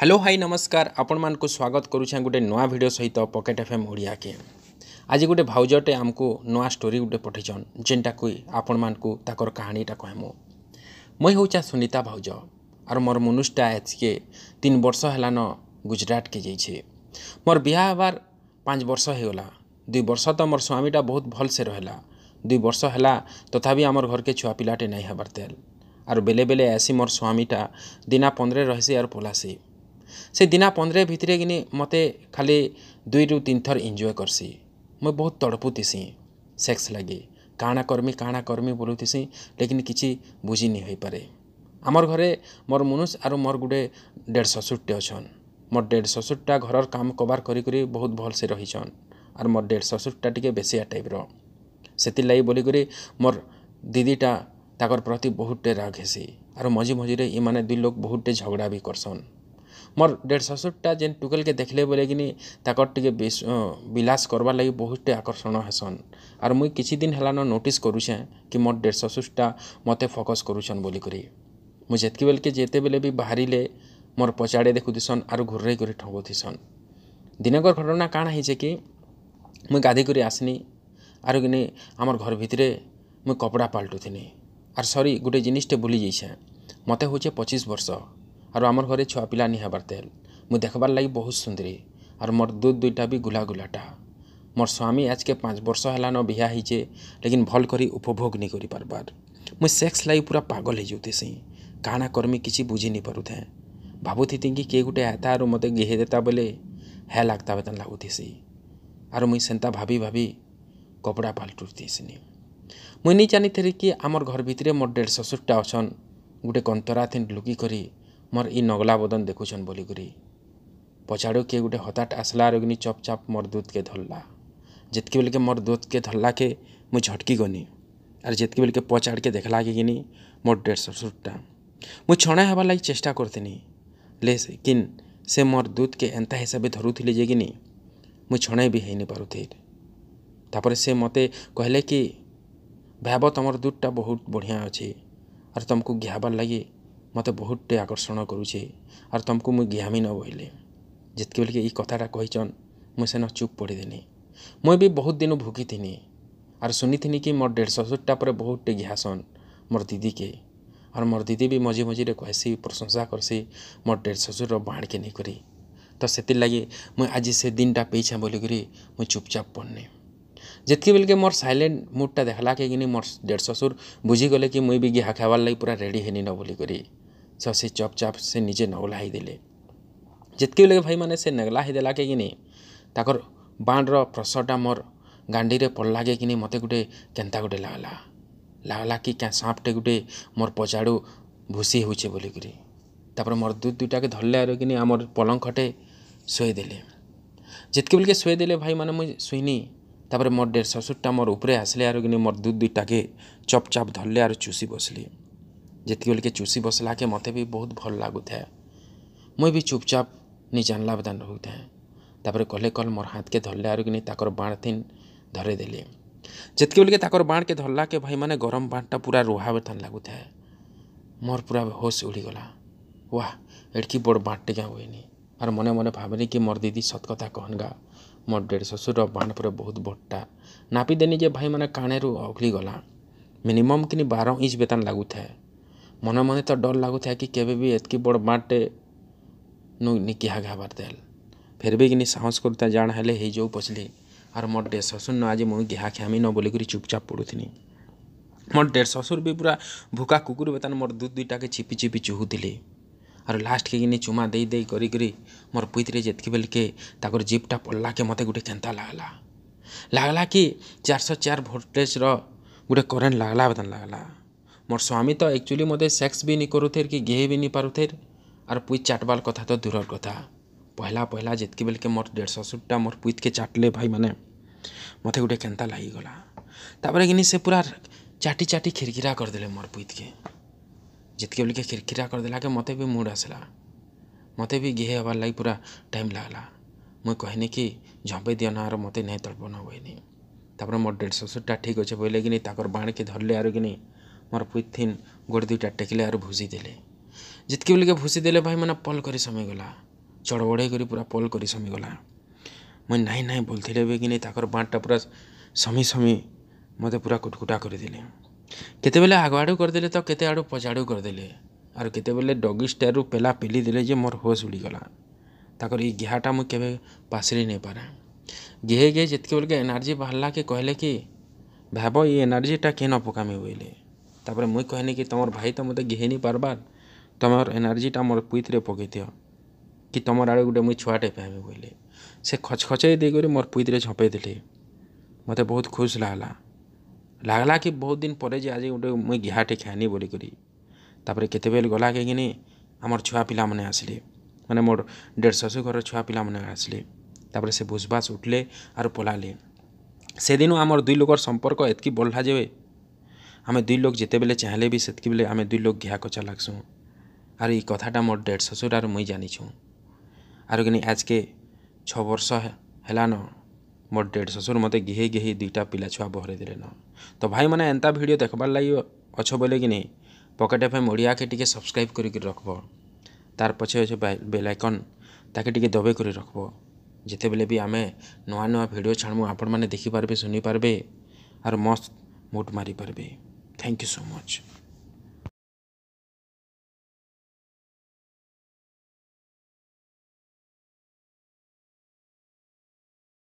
Hello hi নমস্কার ଆପଣମାନଙ୍କୁ ସ୍ୱାଗତ କରୁଛେଁ ଗୋଟେ ନୂଆ ଭିଡ଼ିଓ ସହିତ ପକେଟ୍ ଏଫ୍ ଏମ୍ ଓଡ଼ିଆକେ ଆଜି ଗୋଟେ ଭାଉଜଟେ ଆମକୁ ନୂଆ ଷ୍ଟୋରି ଗୋଟେ ପଠେଇଛନ୍ ଯେନ୍ଟାକି ଆପଣମାନଙ୍କୁ ତାଙ୍କର କାହାଣୀଟା କହେମୁ ମୁଇଁ ହେଉଛେଁ ସୁନିତା ଭାଉଜ ଆର୍ ମୋର ମନୁଷଟା ଏଚ୍କେ ତିନ୍ ବର୍ଷ ହେଲାନ ଗୁଜରାଟକେ ଯାଇଛେ ମୋର ବିହା ହେବାର୍ ପାଞ୍ଚ ବର୍ଷ ହେଇଗଲା ଦୁଇ ବର୍ଷ ତ ମୋର ସ୍ୱାମୀଟା ବହୁତ ଭଲସେ ରହିଲା ଦୁଇ ବର୍ଷ ହେଲା ତଥାପି ଆମର ଘରକେ ଛୁଆ ପିଲାଟେ ନାଇଁ ହେବାର୍ ତେଲ୍ ଆର୍ ବେଲେ ବେଲେ ଆସି ମୋର ସ୍ୱାମୀଟା ଦିନା ପନ୍ଦରେ ରହିସି ଆର୍ ପଲାସି ସେ ଦିନା ପନ୍ଦର ଭିତରେ କିନି ମୋତେ ଖାଲି ଦୁଇରୁ ତିନି ଥର ଏନ୍ଜୟ କର୍ସି ମୁଇଁ ବହୁତ ତଡ଼ପୁଥିସି ସେକ୍ସ ଲାଗି କାଣା କର୍ମି କାଣା କର୍ମି ବୋଲୁଥିସି ଲେକିନ୍ କିଛି ବୁଝି ନି ହୋଇପାରେ ଆମର ଘରେ ମୋର ମନୁଷ ଆରୁ ମୋର ଗୁଟେ ଦେଢ଼ ଶ୍ୱଶୁରଟେ ଅଛନ୍ ମୋର ଦେଢ଼ ଶ୍ୱଶୁରଟା ଘରର କାମ କବାର କରି କରି ବହୁତ ଭଲସେ ରହିଛନ୍ ଆର୍ ମୋର ଦେଢ଼ ଶ୍ୱଶୁରଟା ଟିକେ ବେଶିଆ ଟାଇପ୍ର ସେଥିର୍ଲାଗି ବୋଲିକରି ମୋର ଦିଦିଟା ତାଙ୍କର ପ୍ରତି ବହୁତଟେ ରାଗ ହେସି ଆରୁ ମଝି ମଝିରେ ଏମାନେ ଦୁଇ ଲୋକ ବହୁତଟେ ଝଗଡ଼ା ବି କରସନ୍ ମୋର୍ ଡେଡ଼୍ ଶଶୁରଟା ଯେନ୍ ଟୁକେଲ୍କେ ଦେଖ୍ଲେ ବେଲେକିନି ତାକର୍ ଟିକେ ବିଳାସ୍ କର୍ବାର୍ ଲାଗି ବହୁତ୍ଟେ ଆକର୍ଷଣ ହେସନ୍ ଆର୍ ମୁଇଁ କିଛି ଦିନ୍ ହେଲାନ ନୋଟିସ୍ କରୁଛେଁ କି ମୋର୍ ଡେଡ଼୍ ଶଶୁରଟା ମତେ ଫୋକସ୍ କରୁଛନ୍ ବୋଲିକରି ମୁଇଁ ଯେତ୍କି ବେଲ୍କେ ଯେତେବେଲେ ବି ବାହାରିଲେ ମୋର୍ ପଛଆଡ଼େ ଦେଖୁଥିସନ୍ ଆରୁ ଘୁରେଇ କରି ଠକୁଥିସନ୍ ଦିନକର୍ ଘଟଣା କାଣା ହେଇଛେ କି ମୁଇଁ ଗାଧେଇକରି ଆସ୍ନି ଆରୁ କିନି ଆମର୍ ଘର୍ ଭିତ୍ରେ ମୁଇଁ କପ୍ଡ଼ା ପାଲ୍ଟୁଥିନି ଆର୍ ସରି ଗୁଟେ ଜିନିଷ୍ଟେ ଭୁଲି ଯାଇଛେଁ ମତେ ହଉଛେ ପଚିଶ୍ ବର୍ଷ ଆରୁ ଆମର୍ ଘରେ ଛୁଆପିଲା ନି ହେବାର୍ ତେଲ୍ ମୁଇଁ ଦେଖ୍ବାର୍ ଲାଗି ବହୁତ୍ ସୁନ୍ଦରୀ ଆର୍ ମୋର୍ ଦୁଧ୍ ଦୁଇଟା ବି ଗୁଲା ଗୁଲାଟା ମୋର୍ ସ୍ୱାମୀ ଆଜ୍କେ ପାଞ୍ଚ୍ ବର୍ଷ ହେଲାନ ବିହା ହେଇଛେ ଲେକିନ୍ ଭଲ୍ କରି ଉପଭୋଗ୍ ନେଇ କରିପାର୍ବାର୍ ମୁଇଁ ସେକ୍ସ ଲାଗି ପୁରା ପାଗଲ୍ ହେଇଯାଉଥିସି କାଣା କର୍ମି କିଛି ବୁଝି ନି ପାରୁଥେଁ ଭାବୁଥିତି କି କିଏ ଗୁଟେ ଆଏତା ଆରୁ ମତେ ଗେହେ ଦେତା ବେଲେ ହେ ଲାଗ୍ତା ବେତାନ୍ ଲାଗୁଥିସି ଆରୁ ମୁଇଁ ସେନ୍ତା ଭାବି ଭାବି କପଡ଼ା ପାଲ୍ଟୁଥିସିନି ମୁଇଁ ନି ଜାନିଥିଲି କି ଆମର୍ ଘର୍ ଭିତ୍ରେ ମୋର୍ ଦେଢ଼୍ ଶ୍ୱଶୁର୍ଟା ଅଛନ୍ ଗୁଟେ କନ୍ତରାଥିନ୍ ଲୁକିକରି मोर इ नगला बदन देखुन बोलिक पचाड़ किए गोटे हताट आसला रोगिनी चपचाप मोर दूत के धरला जितके बेल के मोर दूत के धरला के मुझ झटकी गनी आर जितके बेल के पचाड़ के देखला के किनी मोर डेढ़ सौ सुटा मुझ छणा हबार लगे चेष्टा करतीनि ले किन से मोर दूत के एंता हिसाब से धरूली जे किनी मुझ छणा भी है पार तापर से मत कहले कि भाव तुम दूधटा बहुत बढ़िया अच्छे और तुमको घेबार लगी ମୋତେ ବହୁତଟେ ଆକର୍ଷଣ କରୁଛେ ଆର୍ ତମକୁ ମୁଇଁ ଘିଆମି ନ ବୋଇଲେ ଯେତ୍କି ବେଲ୍କେ ଇ କଥାଟା କହିଚନ୍ ମୁଇଁ ସେନ ଚୁପ୍ ପଡ଼ିଥିନି ମୁଇଁ ବି ବହୁତ ଦିନୁ ଭୁକିଥିନି ଆର୍ ଶୁନିଥିନି କି ମୋର୍ ଦେଢ଼ ଶଶୁରଟା ପରେ ବହୁତଟେ ଘିଆସନ୍ ମୋର୍ ଦିଦିକେ ଆର୍ ମୋର୍ ଦିଦି ବି ମଝି ମଝିରେ କହେସି ପ୍ରଶଂସା କର୍ସି ମୋର୍ ଦେଢ଼ ଶଶୁରର ବାହାଣ୍କେ ନେଇକରି ତ ସେଥିର୍ଲାଗି ମୁଇଁ ଆଜି ସେ ଦିନ୍ଟା ପେଇଛେଁ ବୋଲିକରି ମୁଇଁ ଚୁପ୍ଚାପ୍ ପଡ଼୍ନି ଯେତ୍କି ବେଲ୍କେ ମୋର୍ ସାଇଲେଣ୍ଟ୍ ମୁଡ଼୍ଟା ଦେଖ୍ଲାକେ କିନି ମୋର୍ ଦେଢ଼ ଶଶୁର ବୁଝିଗଲେ କି ମୁଇଁ ବି ଘିହା ଖାଏବାର୍ ଲାଗି ପୁରା ରେଡ଼ି ହେନିନ ବୋଲିକରି ସେ ଚପ୍ ଚାପ୍ ସେ ନିଜେ ନଗଲା ହେଇଦେଲେ ଯେତ୍କି ବେଲେ ଭାଇମାନେ ସେ ନେଗଲା ହେଇଦେଲା କେ କିନି ତାକର୍ ବାଣର ପ୍ରସରଟା ମୋର୍ ଗାଣ୍ଡିରେ ପଡ଼୍ଲାକେ କିନି ମୋତେ ଗୁଟେ କେନ୍ତା ଗୋଟେ ଲାଗ୍ଲା ଲାଗ୍ଲା କି କେଁ ସାପ୍ଟେ ଗୁଟେ ମୋର୍ ପଚାଡ଼ୁ ଭୁସି ହେଉଛେ ବୋଲିକରି ତାପରେ ମୋର୍ ଦୁଧ୍ ଦୁଇଟାକେ ଧରିଲେ ଆରୁ କିନି ଆମର୍ ପଲଙ୍କ୍ ଖଟେ ଶୋଇଦେଲେ ଯେତ୍କି ବେଲ୍କେ ଶୋଇଦେଲେ ଭାଇମାନେ ମୁଇଁ ଶୁଇନି ତାପରେ ମୋର୍ ଡେର୍ ଶ୍ୱଶୁର୍ଟା ମୋର୍ ଉପରେ ଆସିଲେ ଆରୁ କିନି ମୋର୍ ଦୁଧ୍ ଦୁଇଟାକେ ଚପ୍ ଚାପ୍ ଧରିଲେ ଆରୁ ଚୁଷି ବସ୍ଲି जितकी बल के चुसी बसला के मत भी बहुत भल लगुए मुई भी चुपचाप निजानला बदान रो थाएँ तापर कले कल मोर हाथ के धरले आर कि बाण थीन धरेदेली जितकी बल के बाण के धरला के भाई मैंने गरम बाणटा पूरा रुहा बथान लगु थाए मोर पूरा होश उड़ीगला वाह एड़की बड़ बाँटे टे हुए आर मन मन भावनी कि मोर दीदी सत्कता गा मोर डेढ़ शशुर बाण पूरा बहुत बट्टा नापी देनी जे भाई मैंने काणे रू अगली गला मिनिमम कि बार इंच बेतन लगुता है ମନେ ମନେ ତ ଡର୍ ଲାଗୁଥାଏ କି କେବେ ବି ଏତ୍କି ବଡ଼ ମାଡ଼୍ଟେ ନୁ ନିକି ହାଗ୍ ହେବାର୍ ଦେଲ୍ ଫେର୍ ବି କିନି ସାହସ୍ କରୁଥାଏ ଜାଣା ହେଲେ ହେଇଯାଉ ପଛ୍ଲି ଆର୍ ମୋର୍ ଡେର୍ ଶ୍ୱଶୁର୍ ନ ଆଜି ମୁଇଁ ଘିହା ଖାଏମିନ ବୋଲିକରି ଚୁପ୍ଚାପ୍ ପଡ଼ୁଥିନି ମୋର୍ ଡେର୍ ଶ୍ୱଶୁର୍ ବି ପୁରା ଭୁକା କୁକୁର୍ ବେତାନ୍ ମୋର୍ ଦୁଧ୍ ଦୁଇଟାକେ ଚିପି ଚିପି ଚୁହୁଥିଲେ ଆରୁ ଲାଷ୍ଟ୍କେ କିନି ଚୁମା ଦେଇ ଦେଇ କରି କରି ମୋର୍ ପିତ୍ରେ ଯେତ୍କି ବେଲ୍କେ ତାକର୍ ଜିପ୍ଟା ପଡ଼୍ଲାକେ ମତେ ଗୁଟେ କେନ୍ତା ଲାଗ୍ଲା ଲାଗ୍ଲା କି ଚାରିଶହ ଚାର୍ ଭୋଲ୍ଟେଜ୍ର ଗୁଟେ କରେଣ୍ଟ୍ ଲାଗ୍ଲା ବେତାନ୍ ଲାଗ୍ଲା मोर स्वामी तो एक्चुअली मोदे सेक्स भी नहीं करूथे कि गेह भी नहीं पारूथे आर पुई चाटवाल कथा तो दूर कथा पहला पहला जितकी बेल के मोर डेढ़ सौ सुटा मोर पुईत के चाटले भाई मैंने मत गोटे के लगीगलापर कि से पूरा चाटी चाटी खिरखिरा करदे मोर पुईत के जितकी बेल के खिरकिरा करदेला के मत भी मुड आसला मत भी गेह हबार लगे पूरा टाइम लगला मुझे कहन कि झंपे दि ना मत नहीं तड़पन हुए नहीं मोर डेढ़ सौ सुटा ठीक अच्छे बोले कि बाण के धरले आर कि नहीं ମୋର ପଲିଥିନ୍ ଗୋଟେ ଦୁଇଟା ଟେକିଲେ ଆରୁ ଭୁସି ଦେଲେ ଯେତ୍କି ବୋଲିକେ ଭୁସି ଦେଲେ ଭାଇମାନେ ପଲ୍ କରି ସମିଗଲା ଚଡ଼ବଡ଼େଇ କରି ପୁରା ପଲ୍ କରି ସମିଗଲା ମୁଇଁ ନାଇଁ ନାଇଁ ବୋଲଥିଲେ ବି କି ନାଇଁ ତାଙ୍କର ବାଁଟଟା ପୁରା ସମି ସମି ମୋତେ ପୁରା କୁଟକୁଟା କରିଦେଲେ କେତେବେଲେ ଆଗ ଆଡ଼ୁ କରିଦେଲେ ତ କେତେ ଆଡ଼ୁ ପଛଆଡ଼ୁ କରିଦେଲେ ଆରୁ କେତେବେଲେ ଡଗି ଷ୍ଟାର୍ରୁ ପେଲା ପେଲି ଦେଲେ ଯେ ମୋର ହୋସ୍ ଉଡ଼ିଗଲା ତାଙ୍କର ଏଇ ଘିଆଟା ମୁଁ କେବେ ପାଶରି ନେଇପାରେ ଘିହେ ଘିହେ ଯେତ୍କି ବେଲକେ ଏନର୍ଜି ବାହାରିଲା କି କହିଲେ କି ଭାବ ଏଇ ଏନର୍ଜିଟା କେନ ପକାମି ବୋଇଲେ ତାପରେ ମୁଇଁ କହିଲି କି ତମର୍ ଭାଇ ତ ମୋତେ ଘିନି ପାର୍ବାର୍ ତମର୍ ଏନର୍ଜିଟା ମୋର୍ ପୁଇତ୍ରେ ପକେଇ ଦିଅ କି ତମର୍ ଆଡ଼ୁ ଗୁଟେ ମୁଇଁ ଛୁଆଟେ ପାଇମି ବୋଇଲେ ସେ ଖଚ୍ ଖଚେଇ ଦେଇକରି ମୋର୍ ପୁଇତ୍ରେ ଝପେଇ ଦେଲି ମୋତେ ବହୁତ ଖୁସ୍ ଲାଗ୍ଲା ଲାଗ୍ଲା କି ବହୁତ ଦିନ ପରେ ଯେ ଆଜି ଗୋଟେ ମୁଇଁ ଘିହାଟେ ଖାଏନି ବୋଲିକରି ତାପରେ କେତେବେଲେ ଗଲା କାହିଁକିନି ଆମର୍ ଛୁଆ ପିଲାମାନେ ଆସିଲେ ମାନେ ମୋର୍ ଦେଢ଼ ଶାଶୁ ଘରର ଛୁଆ ପିଲାମାନେ ଆସିଲେ ତାପରେ ସେ ଭୁସଭାସ ଉଠିଲେ ଆରୁ ପଲାଲେ ସେଦିନୁ ଆମର୍ ଦୁଇ ଲୋକର ସମ୍ପର୍କ ଏତ୍କି ବଢ଼ଲା ଯେ ଆମେ ଦୁଇ ଲୋକ୍ ଯେତେବେଲେ ଚାହିଁଲେ ବି ସେତ୍କି ବେଲେ ଆମେ ଦୁଇ ଲୋକ୍ ଘିଆ କଚା ଲାଗ୍ସୁଁ ଆର୍ ଇ କଥାଟା ମୋର୍ ଡେଡ଼୍ ଶ୍ୱଶୁର୍ ଆର୍ ମୁଇଁ ଜାନିଛୁଁ ଆରୁ କିନି ଆଜ୍କେ ଛଅ ବର୍ଷ ହେଲାନ ମୋର୍ ଡେଡ଼୍ ଶ୍ୱଶୁର୍ ମତେ ଗିହେଇ ଗିହେଇ ଦୁଇଟା ପିଲା ଛୁଆ ବହରେଇ ଦେଲେନ ତ ଭାଇମାନେ ଏନ୍ତା ଭିଡ଼ିଓ ଦେଖ୍ବାର୍ ଲାଗି ଅଛ ବୋଲେ କିନି ପକେଟ୍ ଏଫ୍ ଏମ୍ ଓଡ଼ିଆକେ ଟିକେ ସବ୍ସ୍କ୍ରାଇବ୍ କରିକି ରଖ୍ବ ତାର୍ ପଛେ ଅଛେ ବେଲ୍ ଆଇକନ୍ ତାକେ ଟିକେ ଦବେଇ କରି ରଖ୍ବ ଯେତେବେଲେ ବି ଆମେ ନୂଆ ନୂଆ ଭିଡ଼ିଓ ଛାଡ଼୍ମୁ ଆପଣମାନେ ଦେଖିପାର୍ବେ ଶୁନିପାର୍ବେ ଆର୍ ମସ୍ତ ମୁଟ୍ ମାରିପାର୍ବେ Thank you so much.